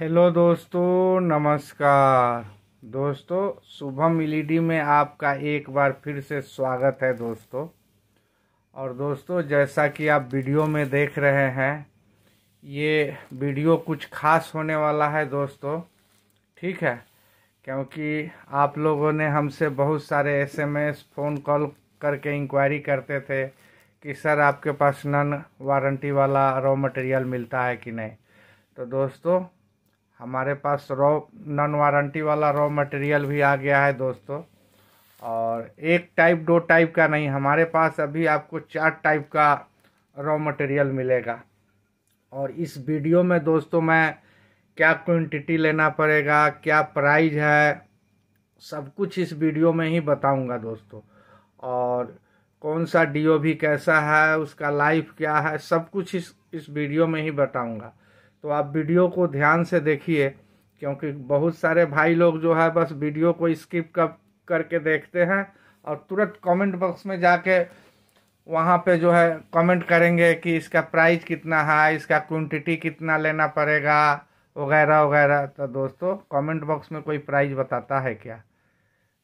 hello दोस्तों नमस्कार दोस्तों शुभम एलईडी में आपका एक बार फिर से स्वागत है दोस्तों और दोस्तों जैसा कि आप वीडियो में देख रहे हैं ये वीडियो कुछ खास होने वाला है दोस्तों ठीक है क्योंकि आप लोगों ने हमसे बहुत सारे एसएमएस फ़ोन कॉल करके इंक्वायरी करते थे कि सर आपके पास नन वारंटी वाला रॉ मटेरियल मिलता है कि नहीं तो दोस्तों हमारे पास रॉ नॉन वारंटी वाला रॉ मटेरियल भी आ गया है दोस्तों और एक टाइप दो टाइप का नहीं हमारे पास अभी आपको चार टाइप का रॉ मटेरियल मिलेगा और इस वीडियो में दोस्तों मैं क्या क्वांटिटी लेना पड़ेगा क्या प्राइस है सब कुछ इस वीडियो में ही बताऊंगा दोस्तों और कौन सा डीओ भी कैसा है उसका लाइफ क्या है सब कुछ इस इस वीडियो में ही बताऊंगा तो आप वीडियो को ध्यान से देखिए क्योंकि बहुत सारे भाई लोग जो है बस वीडियो को स्किप कर करके देखते हैं और तुरंत कमेंट बॉक्स में जाके वहाँ पे जो है कमेंट करेंगे कि इसका प्राइस कितना है इसका क्वांटिटी कितना लेना पड़ेगा वगैरह वगैरह तो दोस्तों कमेंट बॉक्स में कोई प्राइस बताता है क्या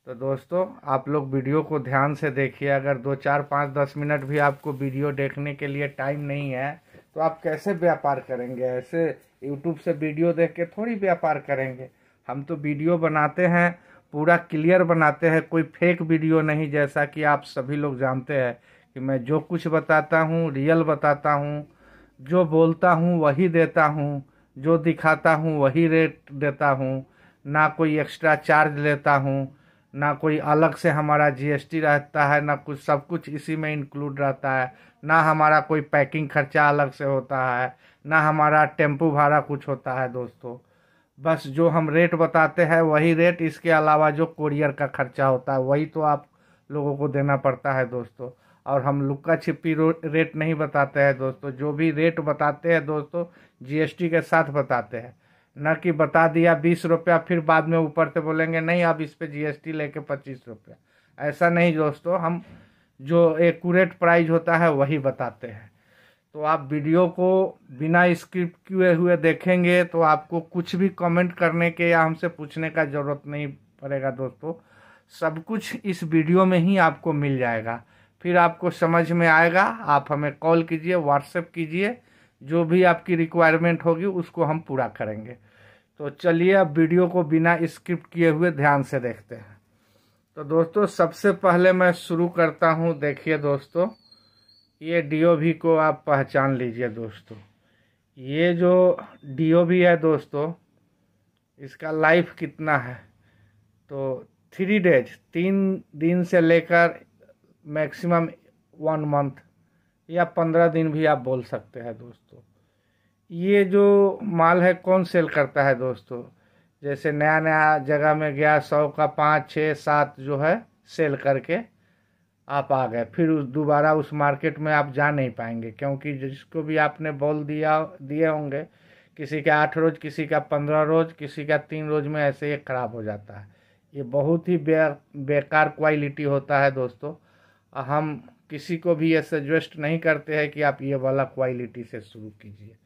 तो दोस्तों आप लोग वीडियो को ध्यान से देखिए अगर दो चार पाँच दस मिनट भी आपको वीडियो देखने के लिए टाइम नहीं है तो आप कैसे व्यापार करेंगे ऐसे यूट्यूब से वीडियो देख के थोड़ी व्यापार करेंगे हम तो वीडियो बनाते हैं पूरा क्लियर बनाते हैं कोई फेक वीडियो नहीं जैसा कि आप सभी लोग जानते हैं कि मैं जो कुछ बताता हूँ रियल बताता हूँ जो बोलता हूँ वही देता हूँ जो दिखाता हूँ वही रेट देता हूँ ना कोई एक्स्ट्रा चार्ज लेता हूँ ना कोई अलग से हमारा जीएसटी रहता है ना कुछ सब कुछ इसी में इंक्लूड रहता है ना हमारा कोई पैकिंग खर्चा अलग से होता है ना हमारा टेम्पू भाड़ा कुछ होता है दोस्तों बस जो हम रेट बताते हैं वही रेट इसके अलावा जो कोरियर का खर्चा होता है वही तो आप लोगों को देना पड़ता है दोस्तों और हम लुक्का छिपी रेट नहीं बताते हैं दोस्तों जो भी रेट बताते हैं दोस्तों जीएसटी के साथ बताते हैं न कि बता दिया बीस रुपया फिर बाद में ऊपर से बोलेंगे नहीं अब इस पर जीएसटी लेके पच्चीस रुपया ऐसा नहीं दोस्तों हम जो एकूरेट प्राइस होता है वही बताते हैं तो आप वीडियो को बिना स्क्रिप्ट किए हुए देखेंगे तो आपको कुछ भी कमेंट करने के या हमसे पूछने का ज़रूरत नहीं पड़ेगा दोस्तों सब कुछ इस वीडियो में ही आपको मिल जाएगा फिर आपको समझ में आएगा आप हमें कॉल कीजिए व्हाट्सएप कीजिए जो भी आपकी रिक्वायरमेंट होगी उसको हम पूरा करेंगे तो चलिए अब वीडियो को बिना स्किप किए हुए ध्यान से देखते हैं तो दोस्तों सबसे पहले मैं शुरू करता हूँ देखिए दोस्तों ये डीओवी को आप पहचान लीजिए दोस्तों ये जो डीओवी है दोस्तों इसका लाइफ कितना है तो थ्री डेज तीन दिन से लेकर मैक्सिमम वन मंथ या पंद्रह दिन भी आप बोल सकते हैं दोस्तों ये जो माल है कौन सेल करता है दोस्तों जैसे नया नया जगह में गया सौ का पाँच छः सात जो है सेल करके आप आ गए फिर उस दोबारा उस मार्केट में आप जा नहीं पाएंगे क्योंकि जिसको भी आपने बोल दिया दिए होंगे किसी का आठ रोज़ किसी का पंद्रह रोज़ किसी का तीन रोज़ में ऐसे ही ख़राब हो जाता है ये बहुत ही बे बेकार क्वालिटी होता है दोस्तों हम किसी को भी ये सजेस्ट नहीं करते हैं कि आप ये वाला क्वालिटी से शुरू कीजिए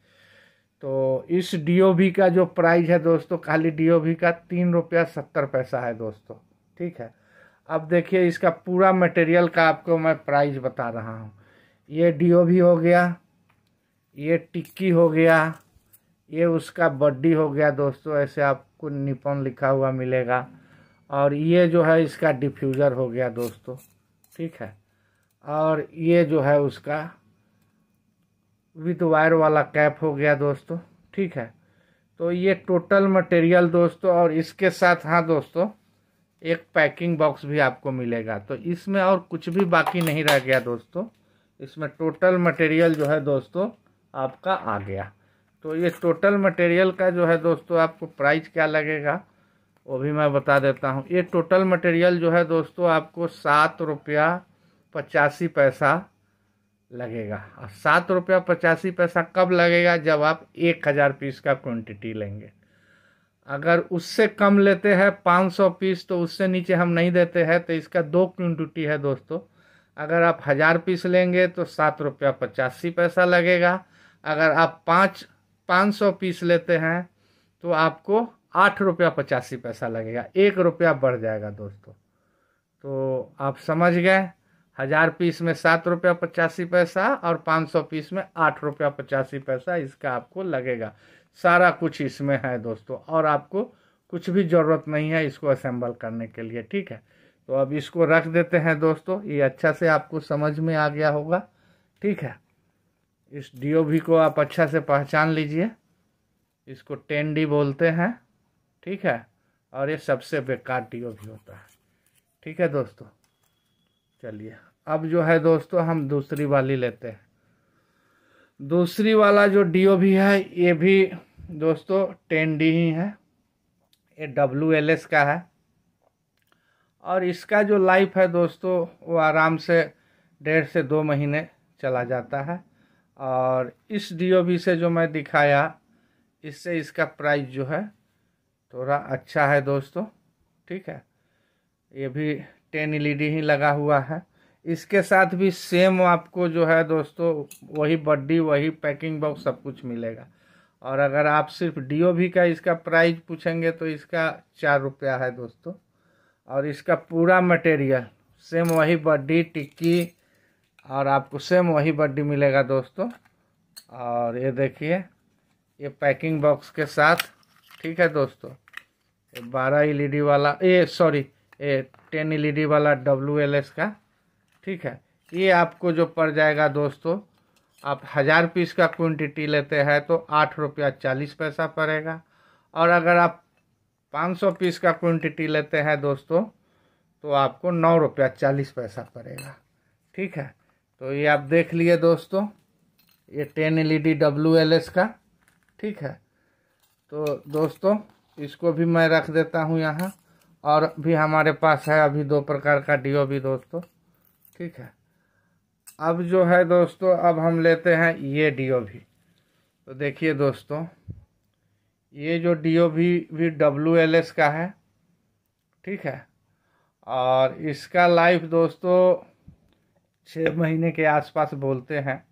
तो इस डी का जो प्राइस है दोस्तों खाली डी का तीन रुपया सत्तर पैसा है दोस्तों ठीक है अब देखिए इसका पूरा मटेरियल का आपको मैं प्राइस बता रहा हूँ ये डी हो गया ये टिक्की हो गया ये उसका बड्डी हो गया दोस्तों ऐसे आपको निपन लिखा हुआ मिलेगा और ये जो है इसका डिफ्यूज़र हो गया दोस्तों ठीक है और ये जो है उसका विद वायर तो वाला कैप हो गया दोस्तों ठीक है तो ये टोटल मटेरियल दोस्तों और इसके साथ हाँ दोस्तों एक पैकिंग बॉक्स भी आपको मिलेगा तो इसमें और कुछ भी बाकी नहीं रह गया दोस्तों इसमें टोटल मटेरियल जो है दोस्तों आपका आ गया तो ये टोटल मटेरियल का जो है दोस्तों आपको प्राइस क्या लगेगा वो भी मैं बता देता हूँ ये टोटल मटेरियल जो है दोस्तों आपको सात रुपया पचासी पैसा लगेगा और सात रुपया पचासी पैसा कब लगेगा जब आप एक हज़ार पीस का क्वांटिटी लेंगे अगर उससे कम लेते हैं पाँच सौ पीस तो उससे नीचे हम नहीं देते हैं तो इसका दो क्वांटिटी है दोस्तों अगर आप हज़ार पीस लेंगे तो सात रुपया पचासी पैसा लगेगा अगर आप पाँच पाँच सौ पीस लेते हैं तो आपको आठ रुपया पचासी पैसा लगेगा एक रुपया बढ़ जाएगा दोस्तों तो आप समझ गए हजार पीस में सात रुपया पचासी पैसा और पाँच सौ पीस में आठ रुपया पचासी पैसा इसका आपको लगेगा सारा कुछ इसमें है दोस्तों और आपको कुछ भी ज़रूरत नहीं है इसको असेंबल करने के लिए ठीक है तो अब इसको रख देते हैं दोस्तों ये अच्छा से आपको समझ में आ गया होगा ठीक है इस डी को आप अच्छा से पहचान लीजिए इसको टेन डी बोलते हैं ठीक है और ये सबसे बेकार डी होता है ठीक है दोस्तों चलिए अब जो है दोस्तों हम दूसरी वाली लेते हैं दूसरी वाला जो डी ओ भी है ये भी दोस्तों टेन डी ही है ये डब्ल्यू एल एस का है और इसका जो लाइफ है दोस्तों वो आराम से डेढ़ से दो महीने चला जाता है और इस डी से जो मैं दिखाया इससे इसका प्राइस जो है थोड़ा अच्छा है दोस्तों ठीक है ये भी टेन एलईडी ही लगा हुआ है इसके साथ भी सेम आपको जो है दोस्तों वही बड्डी वही पैकिंग बॉक्स सब कुछ मिलेगा और अगर आप सिर्फ भी का इसका प्राइस पूछेंगे तो इसका चार रुपया है दोस्तों और इसका पूरा मटेरियल सेम वही बड्डी टिक्की और आपको सेम वही बड्डी मिलेगा दोस्तों और ये देखिए ये पैकिंग बॉक्स के साथ ठीक है दोस्तों बारह एलईडी वाला ये सॉरी ये टेन एल वाला डब्लू एल एस का ठीक है ये आपको जो पड़ जाएगा दोस्तों आप हज़ार पीस का क्वांटिटी लेते हैं तो आठ रुपया चालीस पैसा पड़ेगा और अगर आप पाँच सौ पीस का क्वांटिटी लेते हैं दोस्तों तो आपको नौ रुपया चालीस पैसा पड़ेगा ठीक है तो ये आप देख लिए दोस्तों ये ten L E D W L S का ठीक है तो दोस्तों इसको भी मैं रख देता हूँ यहाँ और भी हमारे पास है अभी दो प्रकार का डीओ भी दोस्तों ठीक है अब जो है दोस्तों अब हम लेते हैं ये डीओ भी तो देखिए दोस्तों ये जो डीओ भी भी डब्ल्यू एल एस का है ठीक है और इसका लाइफ दोस्तों छः महीने के आसपास बोलते हैं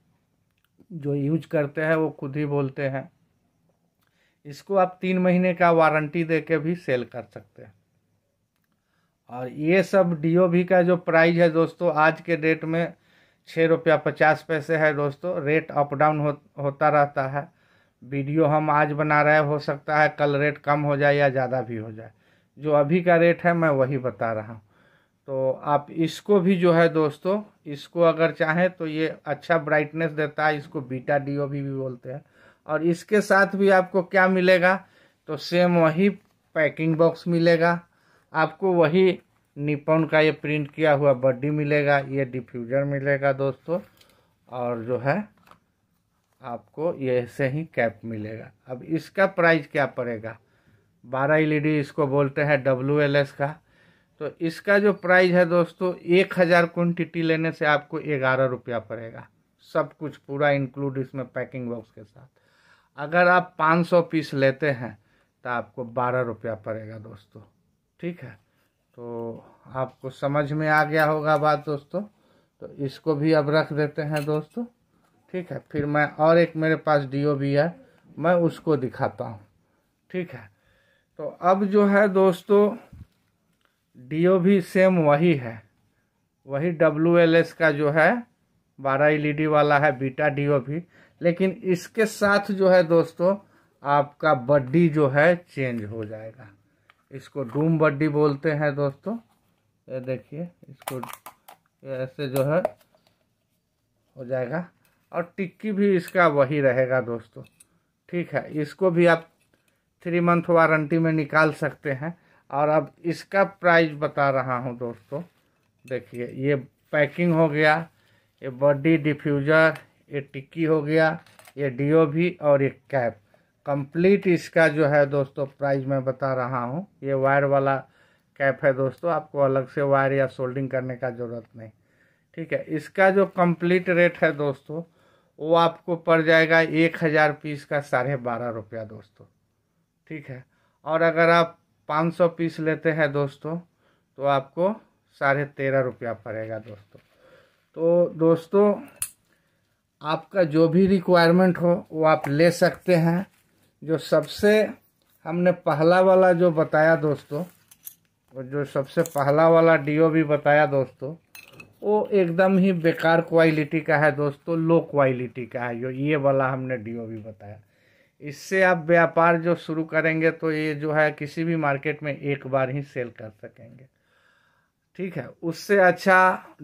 जो यूज करते हैं वो खुद ही बोलते हैं इसको आप तीन महीने का वारंटी दे के भी सेल कर सकते हैं और ये सब डीओबी का जो प्राइस है दोस्तों आज के डेट में छः रुपया पचास पैसे है दोस्तों रेट अप डाउन हो, होता रहता है वीडियो हम आज बना रहे हो सकता है कल रेट कम हो जाए या ज़्यादा भी हो जाए जो अभी का रेट है मैं वही बता रहा हूँ तो आप इसको भी जो है दोस्तों इसको अगर चाहें तो ये अच्छा ब्राइटनेस देता है इसको बीटा डी भी, भी बोलते हैं और इसके साथ भी आपको क्या मिलेगा तो सेम वही पैकिंग बॉक्स मिलेगा आपको वही निपोन का ये प्रिंट किया हुआ बड्डी मिलेगा ये डिफ्यूजर मिलेगा दोस्तों और जो है आपको ये ऐसे ही कैप मिलेगा अब इसका प्राइस क्या पड़ेगा बारह एलईडी इसको बोलते हैं डब्ल्यू एल एस का तो इसका जो प्राइस है दोस्तों एक हज़ार क्वान्टिटी लेने से आपको ग्यारह रुपया पड़ेगा सब कुछ पूरा इंक्लूड इसमें पैकिंग बॉक्स के साथ अगर आप पाँच सौ पीस लेते हैं तो आपको बारह रुपया पड़ेगा दोस्तों ठीक है तो आपको समझ में आ गया होगा बात दोस्तों तो इसको भी अब रख देते हैं दोस्तों ठीक है फिर मैं और एक मेरे पास डीओ भी है मैं उसको दिखाता हूँ ठीक है तो अब जो है दोस्तों डीओ भी सेम वही है वही डब्ल्यू एल एस का जो है बारह एल e वाला है बीटा डीओ भी लेकिन इसके साथ जो है दोस्तों आपका बड्डी जो है चेंज हो जाएगा इसको डूम बड्डी बोलते हैं दोस्तों ये देखिए इसको ऐसे जो है हो जाएगा और टिक्की भी इसका वही रहेगा दोस्तों ठीक है इसको भी आप थ्री मंथ वारंटी में निकाल सकते हैं और अब इसका प्राइस बता रहा हूँ दोस्तों देखिए ये पैकिंग हो गया ये बॉडी डिफ्यूज़र ये टिक्की हो गया ये डीओ भी और ये कैप कंप्लीट इसका जो है दोस्तों प्राइस मैं बता रहा हूँ ये वायर वाला कैप है दोस्तों आपको अलग से वायर या सोल्डिंग करने का ज़रूरत नहीं ठीक है इसका जो कंप्लीट रेट है दोस्तों वो आपको पड़ जाएगा एक हज़ार पीस का साढ़े बारह रुपया दोस्तों ठीक है और अगर आप पाँच सौ पीस लेते हैं दोस्तों तो आपको साढ़े तेरह रुपया पड़ेगा दोस्तों तो दोस्तों आपका जो भी रिक्वायरमेंट हो वो आप ले सकते हैं जो सबसे हमने पहला वाला जो बताया दोस्तों और जो सबसे पहला वाला डीओ भी बताया दोस्तों वो एकदम ही बेकार क्वालिटी का है दोस्तों लो क्वालिटी का है जो ये वाला हमने डीओ भी बताया इससे आप व्यापार जो शुरू करेंगे तो ये जो है किसी भी मार्केट में एक बार ही सेल कर सकेंगे ठीक है उससे अच्छा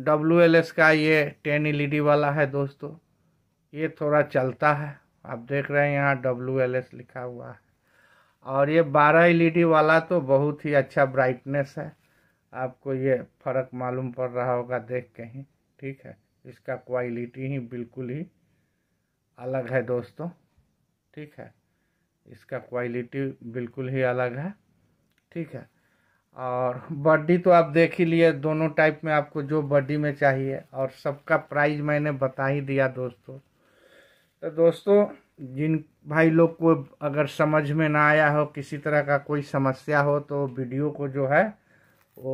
डब्ल्यू का ये टेन ई e वाला है दोस्तों ये थोड़ा चलता है आप देख रहे हैं यहाँ डब्ल्यू एल एस लिखा हुआ है और ये 12 डी वाला तो बहुत ही अच्छा ब्राइटनेस है आपको ये फ़र्क मालूम पड़ रहा होगा देख के ही ठीक है इसका क्वालिटी ही बिल्कुल ही अलग है दोस्तों ठीक है इसका क्वालिटी बिल्कुल ही अलग है ठीक है और बड्डी तो आप देख ही लिए दोनों टाइप में आपको जो बड्डी में चाहिए और सबका प्राइस मैंने बता ही दिया दोस्तों तो दोस्तों जिन भाई लोग को अगर समझ में ना आया हो किसी तरह का कोई समस्या हो तो वीडियो को जो है वो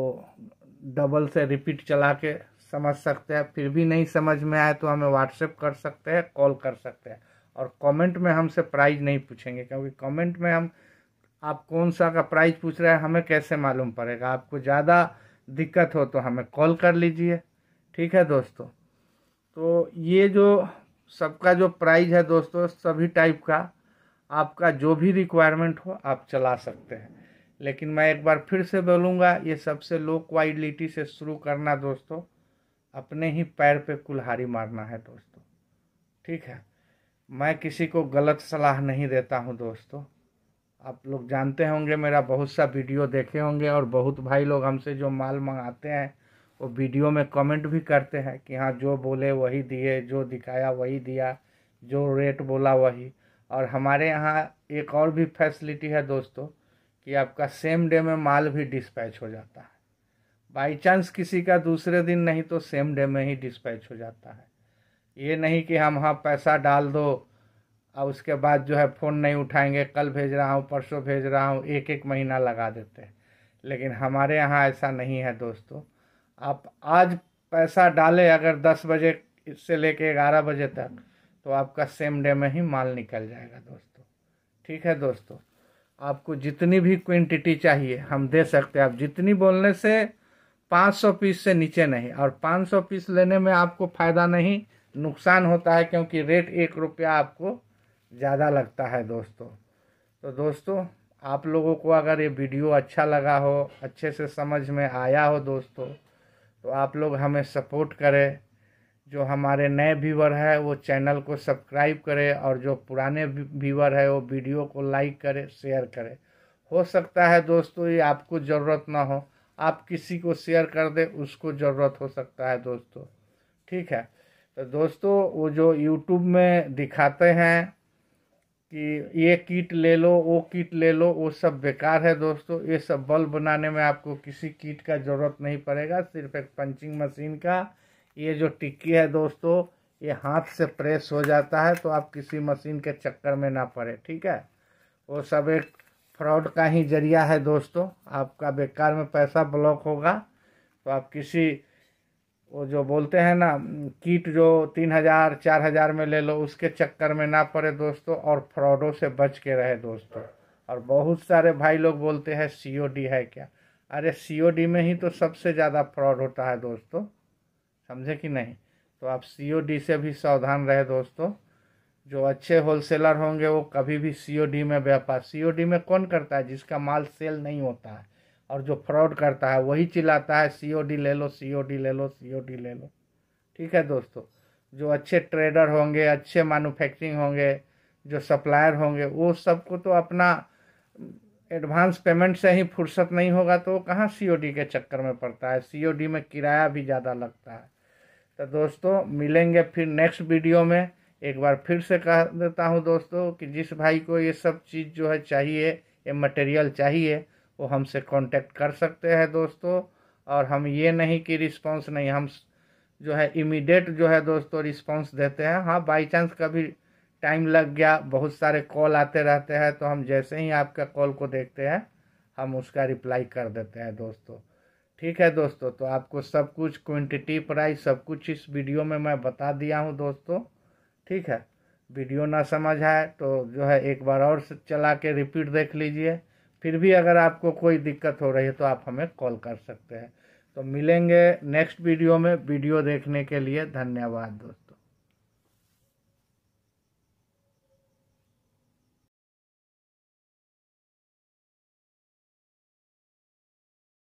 डबल से रिपीट चला के समझ सकते हैं फिर भी नहीं समझ में आए तो हमें व्हाट्सएप कर सकते हैं कॉल कर सकते हैं और कमेंट में हमसे प्राइज नहीं पूछेंगे क्योंकि कमेंट में हम आप कौन सा का प्राइज पूछ रहे हैं हमें कैसे मालूम पड़ेगा आपको ज़्यादा दिक्कत हो तो हमें कॉल कर लीजिए ठीक है दोस्तों तो ये जो सबका जो प्राइज है दोस्तों सभी टाइप का आपका जो भी रिक्वायरमेंट हो आप चला सकते हैं लेकिन मैं एक बार फिर से बोलूँगा ये सबसे लो क्वालिटी से शुरू करना दोस्तों अपने ही पैर पे कुल्हारी मारना है दोस्तों ठीक है मैं किसी को गलत सलाह नहीं देता हूँ दोस्तों आप लोग जानते होंगे मेरा बहुत सा वीडियो देखे होंगे और बहुत भाई लोग हमसे जो माल मंगाते हैं वो वीडियो में कमेंट भी करते हैं कि हाँ जो बोले वही दिए जो दिखाया वही दिया जो रेट बोला वही और हमारे यहाँ एक और भी फैसिलिटी है दोस्तों कि आपका सेम डे में माल भी डिस्पैच हो जाता है बाई चांस किसी का दूसरे दिन नहीं तो सेम डे में ही डिस्पैच हो जाता है ये नहीं कि हम हाँ पैसा डाल दो और उसके बाद जो है फ़ोन नहीं उठाएंगे कल भेज रहा हूँ परसों भेज रहा हूँ एक एक महीना लगा देते हैं लेकिन हमारे यहाँ ऐसा नहीं है दोस्तों आप आज पैसा डालें अगर दस बजे से लेके ग्यारह बजे तक तो आपका सेम डे में ही माल निकल जाएगा दोस्तों ठीक है दोस्तों आपको जितनी भी क्वांटिटी चाहिए हम दे सकते हैं आप जितनी बोलने से 500 पीस से नीचे नहीं और 500 पीस लेने में आपको फ़ायदा नहीं नुकसान होता है क्योंकि रेट एक रुपया आपको ज़्यादा लगता है दोस्तों तो दोस्तों आप लोगों को अगर ये वीडियो अच्छा लगा हो अच्छे से समझ में आया हो दोस्तों तो आप लोग हमें सपोर्ट करें जो हमारे नए व्यूवर है वो चैनल को सब्सक्राइब करें और जो पुराने व्यूवर है वो वीडियो को लाइक करें शेयर करें हो सकता है दोस्तों ये आपको ज़रूरत ना हो आप किसी को शेयर कर दें उसको ज़रूरत हो सकता है दोस्तों ठीक है तो दोस्तों वो जो यूट्यूब में दिखाते हैं कि ये किट ले लो वो किट ले लो वो सब बेकार है दोस्तों ये सब बल्ब बनाने में आपको किसी किट का ज़रूरत नहीं पड़ेगा सिर्फ एक पंचिंग मशीन का ये जो टिक्की है दोस्तों ये हाथ से प्रेस हो जाता है तो आप किसी मशीन के चक्कर में ना पड़े ठीक है वो सब एक फ्रॉड का ही जरिया है दोस्तों आपका बेकार में पैसा ब्लॉक होगा तो आप किसी वो जो बोलते हैं ना कीट जो तीन हज़ार चार हज़ार में ले लो उसके चक्कर में ना पड़े दोस्तों और फ्रॉडों से बच के रहे दोस्तों और बहुत सारे भाई लोग बोलते हैं सीओडी है क्या अरे सीओडी में ही तो सबसे ज़्यादा फ्रॉड होता है दोस्तों समझे कि नहीं तो आप सीओडी से भी सावधान रहे दोस्तों जो अच्छे होलसेलर होंगे वो कभी भी सी में व्यापार सी में कौन करता है जिसका माल सेल नहीं होता है और जो फ्रॉड करता है वही चिल्लाता है सीओडी ले लो सीओडी ले लो सीओडी ले लो ठीक है दोस्तों जो अच्छे ट्रेडर होंगे अच्छे मैनुफैक्चरिंग होंगे जो सप्लायर होंगे वो सबको तो अपना एडवांस पेमेंट से ही फुर्सत नहीं होगा तो वो कहाँ सी के चक्कर में पड़ता है सी में किराया भी ज़्यादा लगता है तो दोस्तों मिलेंगे फिर नेक्स्ट वीडियो में एक बार फिर से कह देता हूँ दोस्तों कि जिस भाई को ये सब चीज़ जो है चाहिए ये मटेरियल चाहिए वो हमसे कांटेक्ट कर सकते हैं दोस्तों और हम ये नहीं कि रिस्पांस नहीं हम जो है इमीडिएट जो है दोस्तों रिस्पांस देते हैं हाँ बाई चांस कभी टाइम लग गया बहुत सारे कॉल आते रहते हैं तो हम जैसे ही आपका कॉल को देखते हैं हम उसका रिप्लाई कर देते हैं दोस्तों ठीक है दोस्तों तो आपको सब कुछ क्वान्टिटी प्राइस सब कुछ इस वीडियो में मैं बता दिया हूँ दोस्तों ठीक है वीडियो ना समझ आए तो जो है एक बार और चला के रिपीट देख लीजिए फिर भी अगर आपको कोई दिक्कत हो रही है तो आप हमें कॉल कर सकते हैं तो मिलेंगे नेक्स्ट वीडियो में वीडियो देखने के लिए धन्यवाद दोस्तों